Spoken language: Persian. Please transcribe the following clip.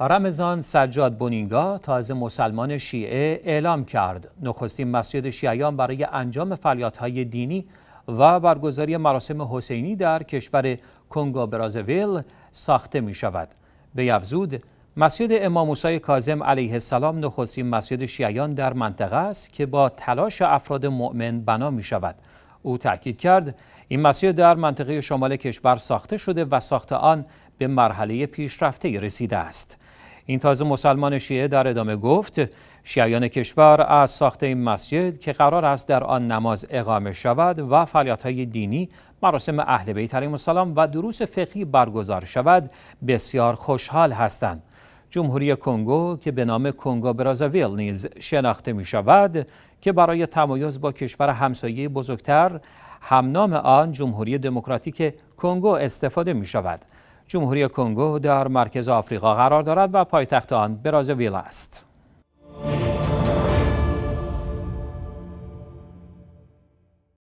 رمضان سجاد بونینگا تازه مسلمان شیعه اعلام کرد نخستین مسجد شیعیان برای انجام فعالیت‌های دینی و برگزاری مراسم حسینی در کشور کنگو برازویل ساخته می شود به یفزود مسجد امام موسی کاظم علیه السلام نخستین مسجد شیعیان در منطقه است که با تلاش افراد مؤمن بنا می شود او تأکید کرد این مسجد در منطقه شمال کشور ساخته شده و ساخت آن به مرحله پیشرفته رسیده است این تازه مسلمان شیعه در ادامه گفت شیعیان کشور از ساخت این مسجد که قرار است در آن نماز اقامه شود و فعالیت‌های دینی مراسم اهل بیت علیهم السلام و دروس فقهی برگزار شود بسیار خوشحال هستند جمهوری کنگو که به نام کنگو برازاویل نیز شناخته می شود که برای تمایز با کشور همسایه بزرگتر همنام آن جمهوری دموکراتیک کنگو استفاده می شود جمهوری کنگو در مرکز آفریقا قرار دارد و پایتخت آن برازاویل است.